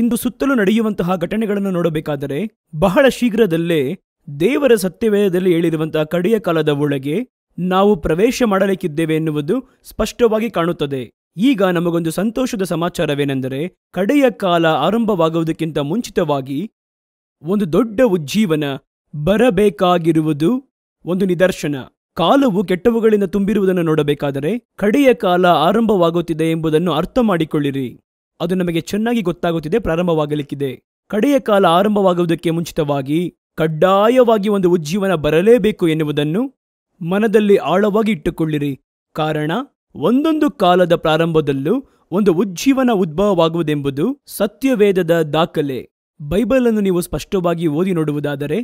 ಇಂದು ಸುತ್ತಲೂ ನಡೆಯುವಂತಹ ಘಟನೆಗಳನ್ನು ನೋಡಬೇಕಾದರೆ ಬಹಳ ಶೀಘ್ರದಲ್ಲೇ ದೇವರ ಸತ್ಯವೇದದಲ್ಲಿ ಹೇಳಿರುವಂತಹ ಕಡೆಯ ಕಾಲದ ಒಳಗೆ ನಾವು ಪ್ರವೇಶ ಮಾಡಲಿಕ್ಕಿದ್ದೇವೆ ಎನ್ನುವುದು ಸ್ಪಷ್ಟವಾಗಿ ಕಾಣುತ್ತದೆ ಈಗ ನಮಗೊಂದು ಸಂತೋಷದ ಸಮಾಚಾರವೇನೆಂದರೆ ಕಡೆಯ ಕಾಲ ಆರಂಭವಾಗುವುದಕ್ಕಿಂತ ಮುಂಚಿತವಾಗಿ ಒಂದು ದೊಡ್ಡ ಉಜ್ಜೀವನ ಬರಬೇಕಾಗಿರುವುದು ಒಂದು ನಿದರ್ಶನ ಕಾಲವು ಕೆಟ್ಟವುಗಳಿಂದ ತುಂಬಿರುವುದನ್ನು ನೋಡಬೇಕಾದರೆ ಕಡೆಯ ಕಾಲ ಆರಂಭವಾಗುತ್ತಿದೆ ಎಂಬುದನ್ನು ಅರ್ಥ ಮಾಡಿಕೊಳ್ಳಿರಿ ಅದು ನಮಗೆ ಚೆನ್ನಾಗಿ ಗೊತ್ತಾಗುತ್ತಿದೆ ಪ್ರಾರಂಭವಾಗಲಿಕ್ಕಿದೆ ಕಡೆಯ ಕಾಲ ಆರಂಭವಾಗುವುದಕ್ಕೆ ಮುಂಚಿತವಾಗಿ ಕಡ್ಡಾಯವಾಗಿ ಒಂದು ಉಜ್ಜೀವನ ಬರಲೇಬೇಕು ಎನ್ನುವುದನ್ನು ಮನದಲ್ಲಿ ಆಳವಾಗಿ ಇಟ್ಟುಕೊಳ್ಳಿರಿ ಕಾರಣ ಒಂದೊಂದು ಕಾಲದ ಪ್ರಾರಂಭದಲ್ಲೂ ಒಂದು ಉಜ್ಜೀವನ ಉದ್ಭವವಾಗುವುದೆಂಬುದು ಸತ್ಯವೇದದ ದಾಖಲೆ ಬೈಬಲನ್ನು ನೀವು ಸ್ಪಷ್ಟವಾಗಿ ಓದಿ ನೋಡುವುದಾದರೆ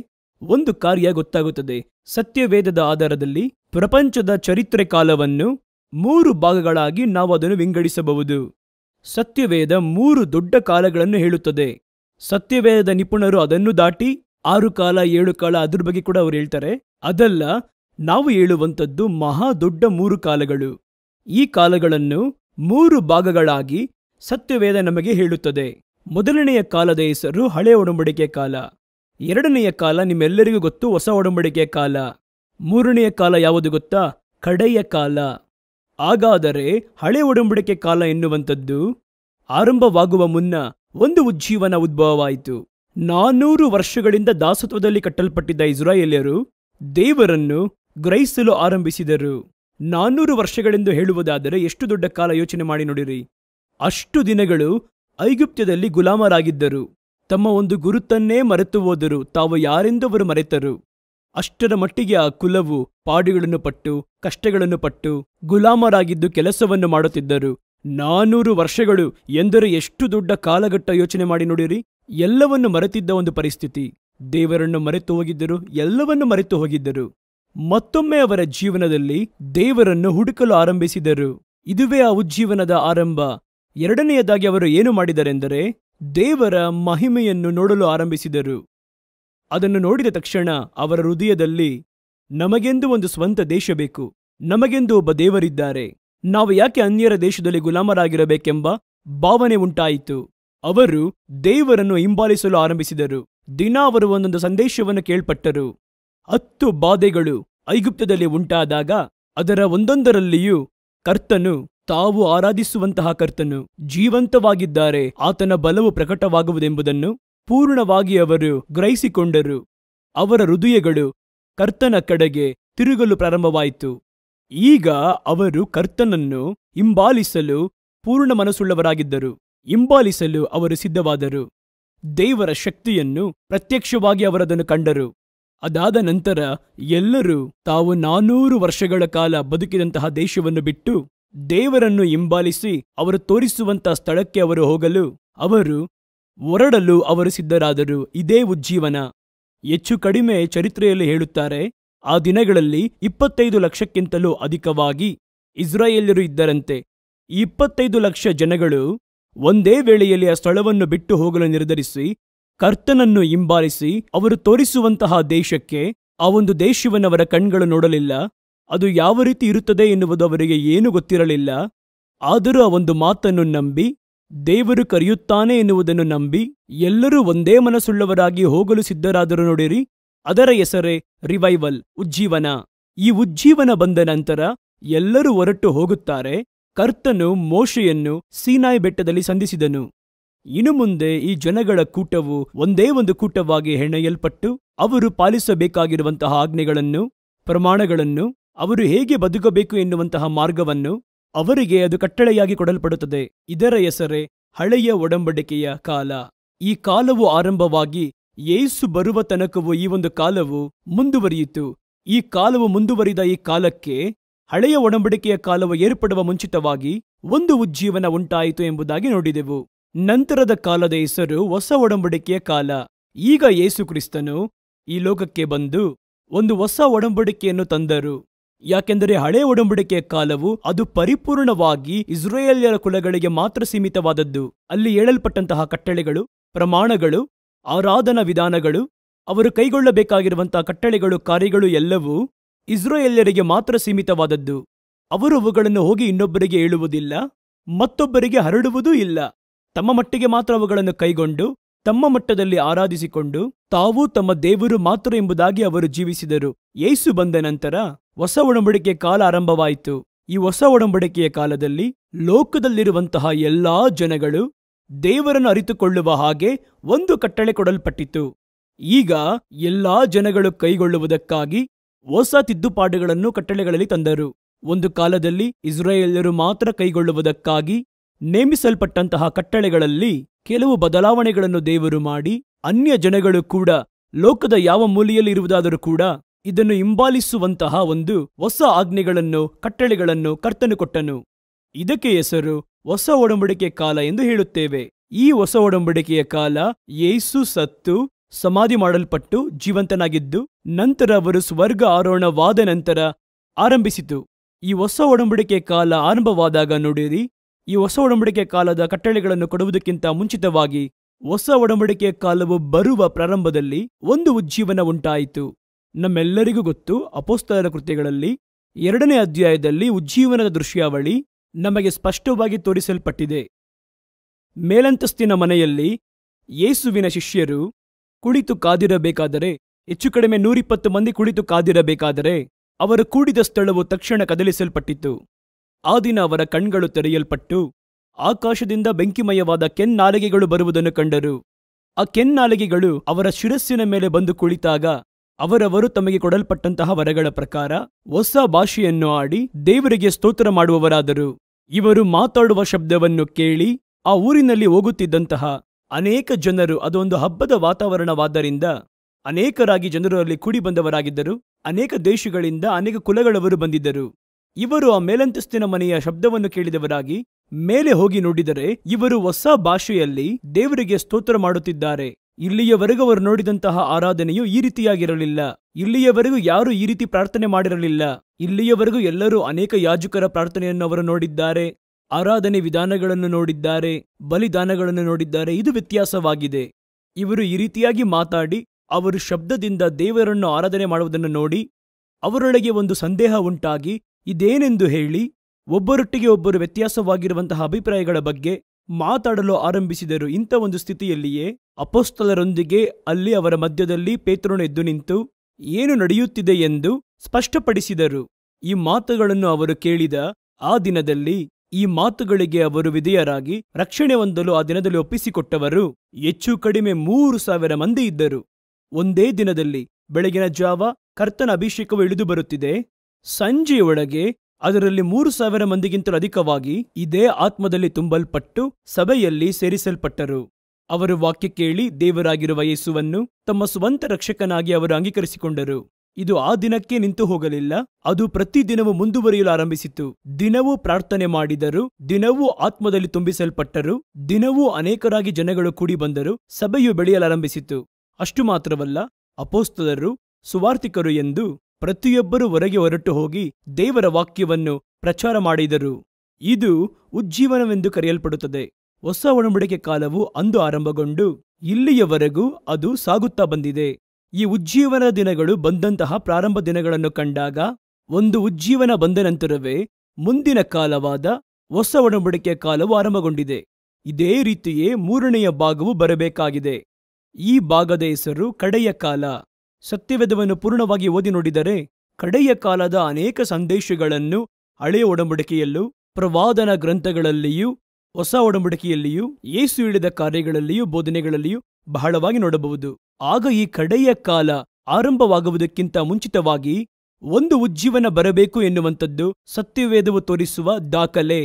ಒಂದು ಕಾರ್ಯ ಗೊತ್ತಾಗುತ್ತದೆ ಸತ್ಯವೇದದ ಆಧಾರದಲ್ಲಿ ಪ್ರಪಂಚದ ಚರಿತ್ರೆ ಕಾಲವನ್ನು ಮೂರು ಭಾಗಗಳಾಗಿ ನಾವು ಅದನ್ನು ವಿಂಗಡಿಸಬಹುದು ಸತ್ಯವೇದ ಮೂರು ದೊಡ್ಡ ಕಾಲಗಳನ್ನು ಹೇಳುತ್ತದೆ ಸತ್ಯವೇದ ನಿಪುಣರು ಅದನ್ನು ದಾಟಿ ಆರು ಕಾಲ ಏಳು ಕಾಲ ಅದ್ರ ಬಗ್ಗೆ ಕೂಡ ಅವರು ಹೇಳ್ತಾರೆ ಅದಲ್ಲ ನಾವು ಹೇಳುವಂಥದ್ದು ಮಹಾ ದೊಡ್ಡ ಮೂರು ಕಾಲಗಳು ಈ ಕಾಲಗಳನ್ನು ಮೂರು ಭಾಗಗಳಾಗಿ ಸತ್ಯವೇದ ನಮಗೆ ಹೇಳುತ್ತದೆ ಮೊದಲನೆಯ ಕಾಲದ ಹೆಸರು ಹಳೆ ಒಡಂಬಡಿಕೆ ಕಾಲ ಎರಡನೆಯ ಕಾಲ ನಿಮ್ಮೆಲ್ಲರಿಗೂ ಗೊತ್ತು ಹೊಸ ಒಡಂಬಡಿಕೆ ಕಾಲ ಮೂರನೆಯ ಕಾಲ ಯಾವುದು ಗೊತ್ತಾ ಕಡೆಯ ಕಾಲ ಹಾಗಾದರೆ ಹಳೆ ಒಡಂಬಡಿಕೆ ಕಾಲ ಎನ್ನುವಂಥದ್ದು ಆರಂಭವಾಗುವ ಮುನ್ನ ಒಂದು ಉಜ್ಜೀವನ ಉದ್ಭವವಾಯಿತು ನಾನೂರು ವರ್ಷಗಳಿಂದ ದಾಸತ್ವದಲ್ಲಿ ಕಟ್ಟಲ್ಪಟ್ಟಿದ್ದ ಇಸ್ರಾಯೇಲ್ಯರು ದೇವರನ್ನು ಗ್ರಹಿಸಲು ಆರಂಭಿಸಿದರು ನಾನ್ನೂರು ವರ್ಷಗಳೆಂದು ಹೇಳುವುದಾದರೆ ಎಷ್ಟು ದೊಡ್ಡ ಕಾಲ ಯೋಚನೆ ಮಾಡಿ ನೋಡಿರಿ ಅಷ್ಟು ದಿನಗಳು ಐಗುಪ್ತ್ಯದಲ್ಲಿ ಗುಲಾಮರಾಗಿದ್ದರು ತಮ್ಮ ಒಂದು ಗುರುತನ್ನೇ ಮರೆತು ಹೋದರು ತಾವು ಯಾರೆಂದವರು ಮರೆತರು ಅಷ್ಟರ ಮಟ್ಟಿಗೆ ಆ ಕುಲವು ಪಾಡುಗಳನ್ನು ಪಟ್ಟು ಕಷ್ಟಗಳನ್ನು ಪಟ್ಟು ಗುಲಾಮರಾಗಿದ್ದು ಕೆಲಸವನ್ನು ಮಾಡುತ್ತಿದ್ದರು ನಾನೂರು ವರ್ಷಗಳು ಎಂದರೆ ಎಷ್ಟು ದೊಡ್ಡ ಕಾಲಘಟ್ಟ ಯೋಚನೆ ಮಾಡಿ ನೋಡಿರಿ ಎಲ್ಲವನ್ನು ಮರೆತಿದ್ದ ಒಂದು ಪರಿಸ್ಥಿತಿ ದೇವರನ್ನು ಮರೆತು ಹೋಗಿದ್ದರು ಎಲ್ಲವನ್ನು ಮರೆತು ಹೋಗಿದ್ದರು ಮತ್ತೊಮ್ಮೆ ಅವರ ಜೀವನದಲ್ಲಿ ದೇವರನ್ನು ಹುಡುಕಲು ಆರಂಭಿಸಿದರು ಇದುವೇ ಆ ಉಜ್ಜೀವನದ ಆರಂಭ ಎರಡನೆಯದಾಗಿ ಅವರು ಏನು ಮಾಡಿದರೆಂದರೆ ದೇವರ ಮಹಿಮೆಯನ್ನು ನೋಡಲು ಆರಂಭಿಸಿದರು ಅದನ್ನು ನೋಡಿದ ತಕ್ಷಣ ಅವರ ಹೃದಯದಲ್ಲಿ ನಮಗೆಂದು ಒಂದು ಸ್ವಂತ ದೇಶ ಬೇಕು ನಮಗೆಂದು ಒಬ್ಬ ದೇವರಿದ್ದಾರೆ ನಾವು ಯಾಕೆ ಅನ್ಯರ ದೇಶದಲ್ಲಿ ಗುಲಾಮರಾಗಿರಬೇಕೆಂಬ ಭಾವನೆ ಉಂಟಾಯಿತು ಅವರು ದೇವರನ್ನು ಹಿಂಬಾಲಿಸಲು ಆರಂಭಿಸಿದರು ದಿನ ಅವರು ಒಂದೊಂದು ಸಂದೇಶವನ್ನು ಕೇಳ್ಪಟ್ಟರು ಹತ್ತು ಬಾಧೆಗಳು ಐಗುಪ್ತದಲ್ಲಿ ಉಂಟಾದಾಗ ಅದರ ಒಂದೊಂದರಲ್ಲಿಯೂ ಕರ್ತನು ತಾವು ಆರಾಧಿಸುವಂತಹ ಕರ್ತನು ಜೀವಂತವಾಗಿದ್ದಾರೆ ಆತನ ಬಲವು ಪ್ರಕಟವಾಗುವುದೆಂಬುದನ್ನು ಪೂರ್ಣವಾಗಿ ಅವರು ಗ್ರಹಿಸಿಕೊಂಡರು ಅವರ ಹೃದಯಗಳು ಕರ್ತನ ಕಡೆಗೆ ತಿರುಗಲು ಪ್ರಾರಂಭವಾಯಿತು ಈಗ ಅವರು ಕರ್ತನನ್ನು ಹಿಂಬಾಲಿಸಲು ಪೂರ್ಣ ಮನಸ್ಸುಳ್ಳವರಾಗಿದ್ದರು ಹಿಂಬಾಲಿಸಲು ಅವರು ಸಿದ್ಧವಾದರು ದೇವರ ಶಕ್ತಿಯನ್ನು ಪ್ರತ್ಯಕ್ಷವಾಗಿ ಅವರದನ್ನು ಕಂಡರು ಅದಾದ ನಂತರ ಎಲ್ಲರೂ ತಾವು ನಾನೂರು ವರ್ಷಗಳ ಕಾಲ ಬದುಕಿದಂತಹ ದೇಶವನ್ನು ಬಿಟ್ಟು ದೇವರನ್ನು ಹಿಂಬಾಲಿಸಿ ಅವರು ತೋರಿಸುವಂತಹ ಸ್ಥಳಕ್ಕೆ ಅವರು ಹೋಗಲು ಅವರು ಹೊರಡಲು ಅವರು ಸಿದ್ಧರಾದರು ಇದೇ ಉಜ್ಜೀವನ ಹೆಚ್ಚು ಕಡಿಮೆ ಚರಿತ್ರೆಯಲ್ಲಿ ಹೇಳುತ್ತಾರೆ ಆ ದಿನಗಳಲ್ಲಿ ಇಪ್ಪತ್ತೈದು ಲಕ್ಷಕ್ಕಿಂತಲೂ ಅಧಿಕವಾಗಿ ಇಸ್ರಾಯೇಲ್ಯರು ಇದ್ದರಂತೆ ಇಪ್ಪತ್ತೈದು ಲಕ್ಷ ಜನಗಳು ಒಂದೇ ವೇಳೆಯಲ್ಲಿ ಆ ಸ್ಥಳವನ್ನು ಬಿಟ್ಟು ಹೋಗಲು ನಿರ್ಧರಿಸಿ ಕರ್ತನನ್ನು ಹಿಂಬಾಲಿಸಿ ಅವರು ತೋರಿಸುವಂತಹ ದೇಶಕ್ಕೆ ಆ ಒಂದು ದೇಶವನ್ನವರ ಕಣ್ಗಳು ನೋಡಲಿಲ್ಲ ಅದು ಯಾವ ರೀತಿ ಇರುತ್ತದೆ ಎನ್ನುವುದು ಅವರಿಗೆ ಏನೂ ಗೊತ್ತಿರಲಿಲ್ಲ ಆದರೂ ಆ ಒಂದು ಮಾತನ್ನು ನಂಬಿ ದೇವರು ಕರೆಯುತ್ತಾನೆ ಎನ್ನುವುದನ್ನು ನಂಬಿ ಎಲ್ಲರೂ ಒಂದೇ ಮನಸ್ಸುಳ್ಳವರಾಗಿ ಹೋಗಲು ಸಿದ್ಧರಾದರು ನೋಡಿರಿ ಅದರ ಹೆಸರೇ ರಿವೈವಲ್ ಉಜ್ಜೀವನ ಈ ಉಜ್ಜೀವನ ಬಂದ ನಂತರ ಎಲ್ಲರೂ ಹೊರಟು ಹೋಗುತ್ತಾರೆ ಕರ್ತನು ಮೋಶೆಯನ್ನು ಸೀನಾಯಿ ಬೆಟ್ಟದಲ್ಲಿ ಸಂಧಿಸಿದನು ಇನ್ನು ಮುಂದೆ ಈ ಜನಗಳ ಕೂಟವು ಒಂದೇ ಒಂದು ಕೂಟವಾಗಿ ಹೆಣೆಯಲ್ಪಟ್ಟು ಅವರು ಪಾಲಿಸಬೇಕಾಗಿರುವಂತಹ ಆಜ್ಞೆಗಳನ್ನು ಪ್ರಮಾಣಗಳನ್ನು ಅವರು ಹೇಗೆ ಬದುಕಬೇಕು ಎನ್ನುವಂತಹ ಮಾರ್ಗವನ್ನು ಅವರಿಗೆ ಅದು ಕಟ್ಟಳೆಯಾಗಿ ಕೊಡಲ್ಪಡುತ್ತದೆ ಇದರ ಹೆಸರೇ ಹಳೆಯ ಒಡಂಬಡಿಕೆಯ ಕಾಲ ಈ ಕಾಲವು ಆರಂಭವಾಗಿ ಏಸು ಬರುವ ತನಕವೂ ಈ ಒಂದು ಕಾಲವು ಮುಂದುವರಿಯಿತು ಈ ಕಾಲವು ಮುಂದುವರಿದ ಈ ಕಾಲಕ್ಕೆ ಹಳೆಯ ಒಡಂಬಡಿಕೆಯ ಕಾಲವು ಏರ್ಪಡುವ ಮುಂಚಿತವಾಗಿ ಒಂದು ಉಜ್ಜೀವನ ಉಂಟಾಯಿತು ಎಂಬುದಾಗಿ ನೋಡಿದೆವು ನಂತರದ ಕಾಲದ ಹೆಸರು ಹೊಸ ಒಡಂಬಡಿಕೆಯ ಕಾಲ ಈಗ ಯೇಸು ಕ್ರಿಸ್ತನು ಈ ಲೋಕಕ್ಕೆ ಬಂದು ಒಂದು ಹೊಸ ಒಡಂಬಡಿಕೆಯನ್ನು ತಂದರು ಯಾಕೆಂದರೆ ಹಳೆ ಒಡಂಬಡಿಕೆಯ ಕಾಲವು ಅದು ಪರಿಪೂರ್ಣವಾಗಿ ಇಸ್ರೇಲಿಯರ ಕುಲಗಳಿಗೆ ಮಾತ್ರ ಸೀಮಿತವಾದದ್ದು ಅಲ್ಲಿ ಏಳಲ್ಪಟ್ಟಂತಹ ಕಟ್ಟಳೆಗಳು ಪ್ರಮಾಣಗಳು ಆರಾಧನಾ ವಿಧಾನಗಳು ಅವರು ಕೈಗೊಳ್ಳಬೇಕಾಗಿರುವಂತಹ ಕಟ್ಟಳೆಗಳು ಕಾರ್ಯಗಳು ಎಲ್ಲವೂ ಇಸ್ರೋಯಲ್ಯರಿಗೆ ಮಾತ್ರ ಸೀಮಿತವಾದದ್ದು ಅವರು ಅವುಗಳನ್ನು ಹೋಗಿ ಇನ್ನೊಬ್ಬರಿಗೆ ಹೇಳುವುದಿಲ್ಲ ಮತ್ತೊಬ್ಬರಿಗೆ ಹರಡುವುದೂ ಇಲ್ಲ ತಮ್ಮ ಮಟ್ಟಿಗೆ ಮಾತ್ರ ಅವುಗಳನ್ನು ಕೈಗೊಂಡು ತಮ್ಮ ಮಟ್ಟದಲ್ಲಿ ಆರಾಧಿಸಿಕೊಂಡು ತಾವು ತಮ್ಮ ದೇವರು ಮಾತ್ರ ಎಂಬುದಾಗಿ ಅವರು ಜೀವಿಸಿದರು ಯೇಸು ಬಂದ ನಂತರ ಹೊಸ ಒಡಂಬಡಿಕೆಯ ಕಾಲ ಆರಂಭವಾಯಿತು ಈ ಹೊಸ ಒಡಂಬಡಿಕೆಯ ಕಾಲದಲ್ಲಿ ಲೋಕದಲ್ಲಿರುವಂತಹ ಎಲ್ಲಾ ಜನಗಳು ದೇವರನ್ನು ಅರಿತುಕೊಳ್ಳುವ ಹಾಗೆ ಒಂದು ಕಟ್ಟಳೆ ಕೊಡಲ್ಪಟ್ಟಿತು ಈಗ ಎಲ್ಲಾ ಜನಗಳು ಕೈಗೊಳ್ಳುವುದಕ್ಕಾಗಿ ಹೊಸ ತಿದ್ದುಪಾಡುಗಳನ್ನು ಕಟ್ಟಳೆಗಳಲ್ಲಿ ತಂದರು ಒಂದು ಕಾಲದಲ್ಲಿ ಇಸ್ರೇಲರು ಮಾತ್ರ ಕೈಗೊಳ್ಳುವುದಕ್ಕಾಗಿ ನೇಮಿಸಲ್ಪಟ್ಟಂತಹ ಕಟ್ಟಳೆಗಳಲ್ಲಿ ಕೆಲವು ಬದಲಾವಣೆಗಳನ್ನು ದೇವರು ಮಾಡಿ ಅನ್ಯ ಜನಗಳು ಕೂಡ ಲೋಕದ ಯಾವ ಮೂಲೆಯಲ್ಲಿರುವುದಾದರೂ ಕೂಡ ಇದನ್ನು ಹಿಂಬಾಲಿಸುವಂತಹ ಒಂದು ಹೊಸ ಆಜ್ಞೆಗಳನ್ನು ಕಟ್ಟಳೆಗಳನ್ನು ಕರ್ತನು ಕೊಟ್ಟನು ಇದಕ್ಕೆ ಹೆಸರು ಹೊಸ ಒಡಂಬಡಿಕೆ ಕಾಲ ಎಂದು ಹೇಳುತ್ತೇವೆ ಈ ಹೊಸ ಒಡಂಬಡಿಕೆಯ ಕಾಲ ಯೇಸು ಸತ್ತು ಸಮಾಧಿ ಮಾಡಲ್ಪಟ್ಟು ಜೀವಂತನಾಗಿದ್ದು ನಂತರ ಅವರು ಸ್ವರ್ಗ ಆರೋಹಣವಾದ ನಂತರ ಆರಂಭಿಸಿತು ಈ ಹೊಸ ಒಡಂಬಡಿಕೆ ಕಾಲ ಆರಂಭವಾದಾಗ ನೋಡಿರಿ ಈ ಹೊಸ ಒಡಂಬಡಿಕೆ ಕಾಲದ ಕಟ್ಟಳೆಗಳನ್ನು ಕೊಡುವುದಕ್ಕಿಂತ ಮುಂಚಿತವಾಗಿ ಹೊಸ ಒಡಂಬಡಿಕೆ ಕಾಲವು ಬರುವ ಪ್ರಾರಂಭದಲ್ಲಿ ಒಂದು ಉಜ್ಜೀವನ ಉಂಟಾಯಿತು ನಮ್ಮೆಲ್ಲರಿಗೂ ಗೊತ್ತು ಅಪೋಸ್ತಲರ ಕೃತ್ಯಗಳಲ್ಲಿ ಎರಡನೇ ಅಧ್ಯಾಯದಲ್ಲಿ ಉಜ್ಜೀವನದ ದೃಶ್ಯಾವಳಿ ನಮಗೆ ಸ್ಪಷ್ಟವಾಗಿ ತೋರಿಸಲ್ಪಟ್ಟಿದೆ ಮೇಲಂತಸ್ತಿನ ಮನೆಯಲ್ಲಿ ಯೇಸುವಿನ ಶಿಷ್ಯರು ಕುಳಿತು ಕಾದಿರಬೇಕಾದರೆ ಹೆಚ್ಚು ಕಡಿಮೆ ನೂರಿಪ್ಪತ್ತು ಮಂದಿ ಕುಳಿತು ಕಾದಿರಬೇಕಾದರೆ ಅವರು ಕೂಡಿದ ಸ್ಥಳವು ತಕ್ಷಣ ಕದಲಿಸಲ್ಪಟ್ಟಿತು ಆ ದಿನ ಅವರ ಕಣ್ಗಳು ತೆರೆಯಲ್ಪಟ್ಟು ಆಕಾಶದಿಂದ ಬೆಂಕಿಮಯವಾದ ಕೆನ್ನಾಲಗೆಗಳು ಬರುವುದನ್ನು ಕಂಡರು ಆ ಕೆನ್ನಾಲಗೆಗಳು ಅವರ ಶಿರಸ್ಸಿನ ಮೇಲೆ ಬಂದು ಕುಳಿತಾಗ ಅವರವರು ತಮಗೆ ಕೊಡಲ್ಪಟ್ಟಂತಹ ವರಗಳ ಪ್ರಕಾರ ಹೊಸ ಭಾಷೆಯನ್ನು ಆಡಿ ದೇವರಿಗೆ ಸ್ತೋತ್ರ ಮಾಡುವವರಾದರು ಇವರು ಮಾತಾಡುವ ಶಬ್ದವನ್ನು ಕೇಳಿ ಆ ಊರಿನಲ್ಲಿ ಹೋಗುತ್ತಿದ್ದಂತಹ ಅನೇಕ ಜನರು ಅದೊಂದು ಹಬ್ಬದ ವಾತಾವರಣವಾದ್ದರಿಂದ ಅನೇಕರಾಗಿ ಜನರಲ್ಲಿ ಅಲ್ಲಿ ಕೂಡಿ ಬಂದವರಾಗಿದ್ದರು ಅನೇಕ ದೇಶಗಳಿಂದ ಅನೇಕ ಕುಲಗಳವರು ಬಂದಿದ್ದರು ಇವರು ಆ ಮೇಲಂತಸ್ತಿನ ಮನೆಯ ಶಬ್ದವನ್ನು ಕೇಳಿದವರಾಗಿ ಮೇಲೆ ಹೋಗಿ ನೋಡಿದರೆ ಇವರು ಹೊಸ ಭಾಷೆಯಲ್ಲಿ ದೇವರಿಗೆ ಸ್ತೋತ್ರ ಮಾಡುತ್ತಿದ್ದಾರೆ ಇಲ್ಲಿಯವರೆಗೂ ಅವರು ನೋಡಿದಂತಹ ಆರಾಧನೆಯು ಈ ರೀತಿಯಾಗಿರಲಿಲ್ಲ ಇಲ್ಲಿಯವರೆಗೂ ಯಾರೂ ಈ ರೀತಿ ಪ್ರಾರ್ಥನೆ ಮಾಡಿರಲಿಲ್ಲ ಇಲ್ಲಿಯವರೆಗೂ ಎಲ್ಲರೂ ಅನೇಕ ಯಾಜಕರ ಪ್ರಾರ್ಥನೆಯನ್ನು ಅವರು ನೋಡಿದ್ದಾರೆ ಆರಾಧನೆ ವಿಧಾನಗಳನ್ನು ನೋಡಿದ್ದಾರೆ ಬಲಿದಾನಗಳನ್ನು ನೋಡಿದ್ದಾರೆ ಇದು ವ್ಯತ್ಯಾಸವಾಗಿದೆ ಇವರು ಈ ರೀತಿಯಾಗಿ ಮಾತಾಡಿ ಅವರು ಶಬ್ದದಿಂದ ದೇವರನ್ನು ಆರಾಧನೆ ಮಾಡುವುದನ್ನು ನೋಡಿ ಅವರೊಳಗೆ ಒಂದು ಸಂದೇಹ ಉಂಟಾಗಿ ಇದೇನೆಂದು ಹೇಳಿ ಒಬ್ಬರೊಟ್ಟಿಗೆ ಒಬ್ಬರು ವ್ಯತ್ಯಾಸವಾಗಿರುವಂತಹ ಅಭಿಪ್ರಾಯಗಳ ಬಗ್ಗೆ ಮಾತಾಡಲು ಆರಂಭಿಸಿದರು ಇಂಥ ಒಂದು ಸ್ಥಿತಿಯಲ್ಲಿಯೇ ಅಪೋಸ್ತಲರೊಂದಿಗೆ ಅಲ್ಲಿ ಅವರ ಮಧ್ಯದಲ್ಲಿ ಪೇತ್ರನು ಎದ್ದು ನಿಂತು ಏನು ನಡೆಯುತ್ತಿದೆ ಎಂದು ಸ್ಪಷ್ಟಪಡಿಸಿದರು ಈ ಮಾತುಗಳನ್ನು ಅವರು ಕೇಳಿದ ಆ ದಿನದಲ್ಲಿ ಈ ಮಾತುಗಳಿಗೆ ಅವರು ವಿಧೇಯರಾಗಿ ರಕ್ಷಣೆ ಹೊಂದಲು ಆ ದಿನದಲ್ಲಿ ಒಪ್ಪಿಸಿಕೊಟ್ಟವರು ಹೆಚ್ಚು ಕಡಿಮೆ ಮೂರು ಸಾವಿರ ಮಂದಿ ಇದ್ದರು ಒಂದೇ ದಿನದಲ್ಲಿ ಬೆಳಗಿನ ಜಾವ ಕರ್ತನ ಅಭಿಷೇಕವು ಇಳಿದು ಬರುತ್ತಿದೆ ಸಂಜೆಯೊಳಗೆ ಅದರಲ್ಲಿ ಮೂರು ಸಾವಿರ ಮಂದಿಗಿಂತಲೂ ಅಧಿಕವಾಗಿ ಇದೇ ಆತ್ಮದಲ್ಲಿ ತುಂಬಲ್ಪಟ್ಟು ಸಭೆಯಲ್ಲಿ ಸೇರಿಸಲ್ಪಟ್ಟರು ಅವರು ವಾಕ್ಯ ಕೇಳಿ ದೇವರಾಗಿರುವ ಯೇಸುವನ್ನು ತಮ್ಮ ಸ್ವಂತ ರಕ್ಷಕನಾಗಿ ಅವರು ಅಂಗೀಕರಿಸಿಕೊಂಡರು ಇದು ಆ ದಿನಕ್ಕೆ ನಿಂತು ಹೋಗಲಿಲ್ಲ ಅದು ಪ್ರತಿದಿನವೂ ಮುಂದುವರಿಯಲು ಆರಂಭಿಸಿತು ದಿನವೂ ಪ್ರಾರ್ಥನೆ ಮಾಡಿದರು ದಿನವೂ ಆತ್ಮದಲ್ಲಿ ತುಂಬಿಸಲ್ಪಟ್ಟರು ದಿನವೂ ಅನೇಕರಾಗಿ ಜನಗಳು ಕೂಡಿ ಬಂದರು ಸಭೆಯು ಬೆಳೆಯಲಾರಂಭಿಸಿತು ಅಷ್ಟು ಮಾತ್ರವಲ್ಲ ಅಪೋಸ್ತದರು ಸುವಾರ್ತಿಕರು ಎಂದು ಪ್ರತಿಯೊಬ್ಬರೂ ಹೊರಗೆ ಹೊರಟು ಹೋಗಿ ದೇವರ ವಾಕ್ಯವನ್ನು ಪ್ರಚಾರ ಮಾಡಿದರು ಇದು ಉಜ್ಜೀವನವೆಂದು ಕರೆಯಲ್ಪಡುತ್ತದೆ ಹೊಸ ಒಡಂಬಡಿಕೆ ಕಾಲವು ಅಂದು ಆರಂಭಗೊಂಡು ಇಲ್ಲಿಯವರೆಗೂ ಅದು ಸಾಗುತ್ತಾ ಬಂದಿದೆ ಈ ಉಜ್ಜೀವನ ದಿನಗಳು ಬಂದಂತಹ ಪ್ರಾರಂಭ ದಿನಗಳನ್ನು ಕಂಡಾಗ ಒಂದು ಉಜ್ಜೀವನ ಬಂದ ನಂತರವೇ ಮುಂದಿನ ಕಾಲವಾದ ಹೊಸ ಒಡಂಬಡಿಕೆಯ ಕಾಲವು ಆರಂಭಗೊಂಡಿದೆ ಇದೇ ರೀತಿಯೇ ಮೂರನೆಯ ಭಾಗವು ಬರಬೇಕಾಗಿದೆ ಈ ಭಾಗದ ಹೆಸರು ಕಡೆಯ ಕಾಲ ಸತ್ಯವೇದವನ್ನು ಪೂರ್ಣವಾಗಿ ಓದಿ ನೋಡಿದರೆ ಕಡೆಯ ಕಾಲದ ಅನೇಕ ಸಂದೇಶಗಳನ್ನು ಹಳೆಯ ಒಡಂಬಡಿಕೆಯಲ್ಲೂ ಪ್ರವಾದನ ಗ್ರಂಥಗಳಲ್ಲಿಯೂ ಹೊಸ ಒಡಂಬಡಿಕೆಯಲ್ಲಿಯೂ ಏಸು ಇಳಿದ ಕಾರ್ಯಗಳಲ್ಲಿಯೂ ಬೋಧನೆಗಳಲ್ಲಿಯೂ ಬಹಳವಾಗಿ ನೋಡಬಹುದು ಆಗ ಈ ಕಡೆಯ ಕಾಲ ಆರಂಭವಾಗುವುದಕ್ಕಿಂತ ಮುಂಚಿತವಾಗಿ ಒಂದು ಉಜ್ಜೀವನ ಬರಬೇಕು ಎನ್ನುವಂಥದ್ದು ಸತ್ಯವೇದವು ತೋರಿಸುವ ದಾಖಲೆ